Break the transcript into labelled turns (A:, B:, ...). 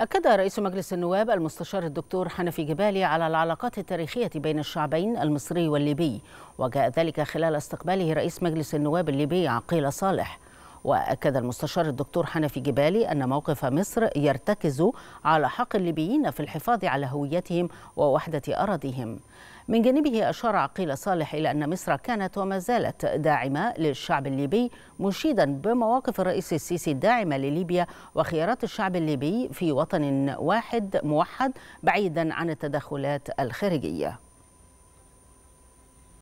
A: أكد رئيس مجلس النواب المستشار الدكتور حنفي جبالي على العلاقات التاريخية بين الشعبين المصري والليبي وجاء ذلك خلال استقباله رئيس مجلس النواب الليبي عقيل صالح وأكد المستشار الدكتور حنفي جبالي أن موقف مصر يرتكز على حق الليبيين في الحفاظ على هويتهم ووحدة أراضيهم من جانبه أشار عقيل صالح إلى أن مصر كانت وما زالت داعمة للشعب الليبي مشيدا بمواقف الرئيس السيسي الداعمة لليبيا وخيارات الشعب الليبي في وطن واحد موحد بعيدا عن التدخلات الخارجية